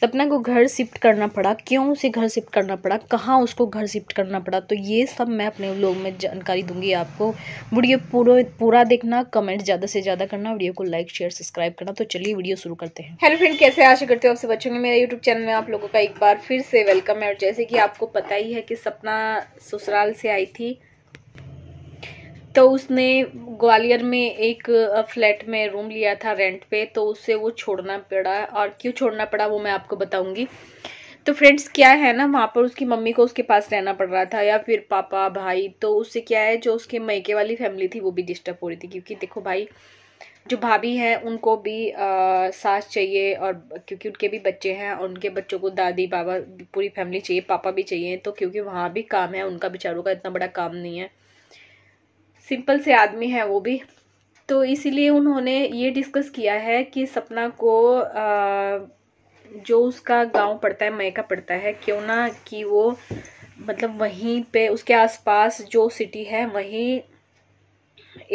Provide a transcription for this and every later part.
सपना को घर शिफ्ट करना पड़ा क्यों उसे घर शिफ्ट करना पड़ा कहाँ उसको घर शिफ्ट करना पड़ा तो ये सब मैं अपने लोग में जानकारी दूंगी आपको वीडियो पूरा पूरा देखना कमेंट ज़्यादा से ज़्यादा करना वीडियो को लाइक शेयर सब्सक्राइब करना तो चलिए वीडियो शुरू करते हैं हेलो फ्रेंड कैसे आशा करते हो आपसे बच्चों ने मेरा यूट्यूब चैनल में आप लोगों का एक बार फिर से वेलकम है और जैसे कि आपको पता ही है कि सपना ससुराल से आई थी तो उसने ग्वालियर में एक फ्लैट में रूम लिया था रेंट पे तो उससे वो छोड़ना पड़ा और क्यों छोड़ना पड़ा वो मैं आपको बताऊंगी तो फ्रेंड्स क्या है ना वहाँ पर उसकी मम्मी को उसके पास रहना पड़ रहा था या फिर पापा भाई तो उससे क्या है जो उसके मैके वाली फैमिली थी वो भी डिस्टर्ब हो रही थी क्योंकि देखो भाई जो भाभी हैं उनको भी सास चाहिए और क्योंकि उनके भी बच्चे हैं और उनके बच्चों को दादी बाबा पूरी फैमिली चाहिए पापा भी चाहिए तो क्योंकि वहाँ भी काम है उनका बेचारों का इतना बड़ा काम नहीं है सिंपल से आदमी है वो भी तो इसीलिए उन्होंने ये डिस्कस किया है कि सपना को आ, जो उसका गांव पड़ता है मैका पड़ता है क्यों ना कि वो मतलब वहीं पे उसके आसपास जो सिटी है वहीं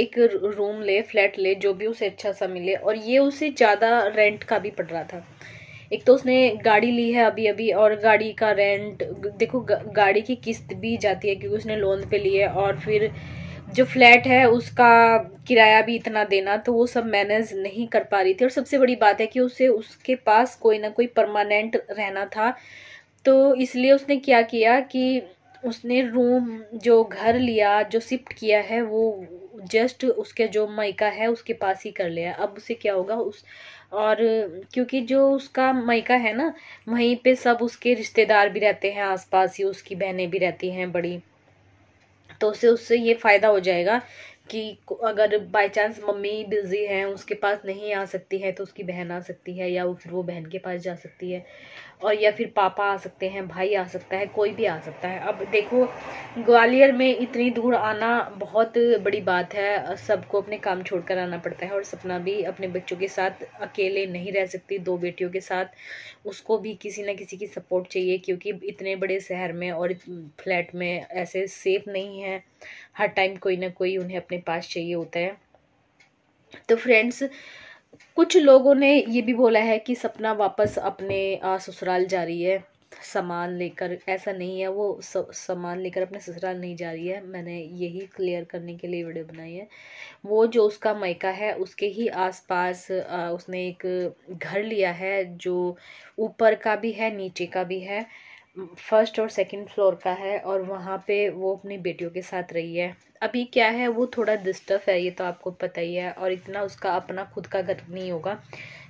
एक रूम ले फ्लैट ले जो भी उसे अच्छा सा मिले और ये उसे ज़्यादा रेंट का भी पड़ रहा था एक तो उसने गाड़ी ली है अभी अभी और गाड़ी का रेंट देखो गाड़ी की किस्त भी जाती है क्योंकि उसने लोन पे ली है और फिर जो फ्लैट है उसका किराया भी इतना देना तो वो सब मैनेज नहीं कर पा रही थी और सबसे बड़ी बात है कि उसे उसके पास कोई ना कोई परमानेंट रहना था तो इसलिए उसने क्या किया कि उसने रूम जो घर लिया जो शिफ्ट किया है वो जस्ट उसके जो मैका है उसके पास ही कर लिया अब उसे क्या होगा उस और क्योंकि जो उसका मैका है ना वहीं पे सब उसके रिश्तेदार भी रहते हैं आसपास ही उसकी बहनें भी रहती हैं बड़ी तो उसे उससे ये फ़ायदा हो जाएगा कि अगर बाय चांस मम्मी बिज़ी हैं उसके पास नहीं आ सकती है तो उसकी बहन आ सकती है या फिर वो बहन के पास जा सकती है और या फिर पापा आ सकते हैं भाई आ सकता है कोई भी आ सकता है अब देखो ग्वालियर में इतनी दूर आना बहुत बड़ी बात है सबको अपने काम छोड़कर आना पड़ता है और सपना भी अपने बच्चों के साथ अकेले नहीं रह सकती दो बेटियों के साथ उसको भी किसी ना किसी की सपोर्ट चाहिए क्योंकि इतने बड़े शहर में और फ्लैट में ऐसे सेफ नहीं है हर टाइम कोई ना कोई उन्हें अपने पास चाहिए होता है तो फ्रेंड्स कुछ लोगों ने ये भी बोला है कि सपना वापस अपने ससुराल जा रही है सामान लेकर ऐसा नहीं है वो सामान लेकर अपने ससुराल नहीं जा रही है मैंने यही क्लियर करने के लिए वीडियो बनाई है वो जो उसका मैका है उसके ही आसपास उसने एक घर लिया है जो ऊपर का भी है नीचे का भी है फर्स्ट और सेकंड फ्लोर का है और वहाँ पे वो अपनी बेटियों के साथ रही है अभी क्या है वो थोड़ा डिस्टर्ब है ये तो आपको पता ही है और इतना उसका अपना खुद का घर नहीं होगा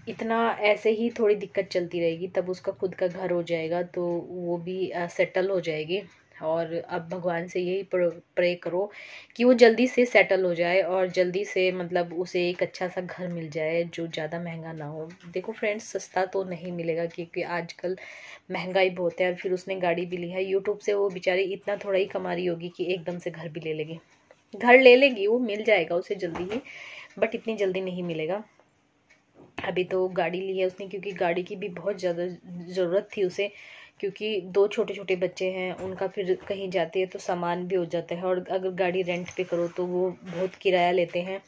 इतना ऐसे ही थोड़ी दिक्कत चलती रहेगी तब उसका खुद का घर हो जाएगा तो वो भी सेटल हो जाएगी और अब भगवान से यही प्रे करो कि वो जल्दी से सेटल हो जाए और जल्दी से मतलब उसे एक अच्छा सा घर मिल जाए जो ज़्यादा महंगा ना हो देखो फ्रेंड्स सस्ता तो नहीं मिलेगा क्योंकि आजकल महंगाई बहुत है और फिर उसने गाड़ी भी ली है यूट्यूब से वो बेचारी इतना थोड़ा ही कमा रही होगी कि एकदम से घर भी ले लेगी घर ले लेगी वो मिल जाएगा उसे जल्दी ही बट इतनी जल्दी नहीं मिलेगा अभी तो गाड़ी ली है उसने क्योंकि गाड़ी की भी बहुत ज़्यादा ज़रूरत थी उसे क्योंकि दो छोटे छोटे बच्चे हैं उनका फिर कहीं जाते हैं तो सामान भी हो जाता है और अगर गाड़ी रेंट पे करो तो वो बहुत किराया लेते हैं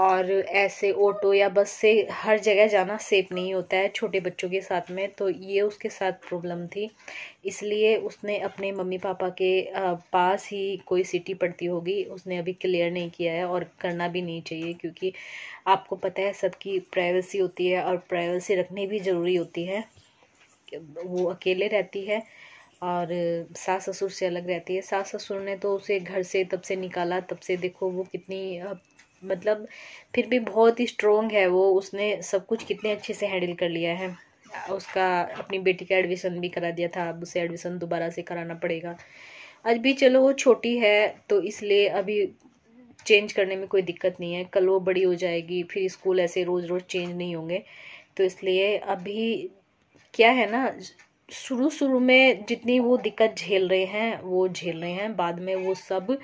और ऐसे ऑटो या बस से हर जगह जाना सेफ नहीं होता है छोटे बच्चों के साथ में तो ये उसके साथ प्रॉब्लम थी इसलिए उसने अपने मम्मी पापा के पास ही कोई सिटी पड़ती होगी उसने अभी क्लियर नहीं किया है और करना भी नहीं चाहिए क्योंकि आपको पता है सबकी प्राइवेसी होती है और प्राइवेसी रखनी भी ज़रूरी होती है वो अकेले रहती है और सास ससुर से अलग रहती है सास ससुर ने तो उसे घर से तब से निकाला तब से देखो वो कितनी मतलब फिर भी बहुत ही स्ट्रोंग है वो उसने सब कुछ कितने अच्छे से हैंडल कर लिया है उसका अपनी बेटी का एडमिशन भी करा दिया था अब उसे एडमिशन दोबारा से कराना पड़ेगा आज भी चलो वो छोटी है तो इसलिए अभी चेंज करने में कोई दिक्कत नहीं है कल वो बड़ी हो जाएगी फिर स्कूल ऐसे रोज़ रोज़ चेंज नहीं होंगे तो इसलिए अभी क्या है ना शुरू शुरू में जितनी वो दिक्कत झेल रहे हैं वो झेल रहे हैं बाद में वो सब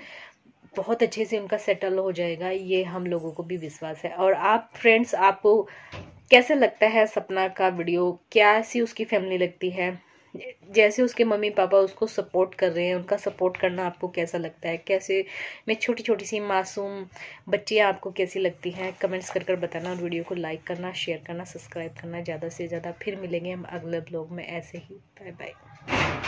बहुत अच्छे से उनका सेटल हो जाएगा ये हम लोगों को भी विश्वास है और आप फ्रेंड्स आपको कैसे लगता है सपना का वीडियो क्या सी उसकी फैमिली लगती है जैसे उसके मम्मी पापा उसको सपोर्ट कर रहे हैं उनका सपोर्ट करना आपको कैसा लगता है कैसे मैं छोटी छोटी सी मासूम बच्चियाँ आपको कैसी लगती हैं कमेंट्स कर कर बताना और वीडियो को लाइक करना शेयर करना सब्सक्राइब करना ज़्यादा से ज़्यादा फिर मिलेंगे हम अगले ब्लॉग में ऐसे ही बाय बाय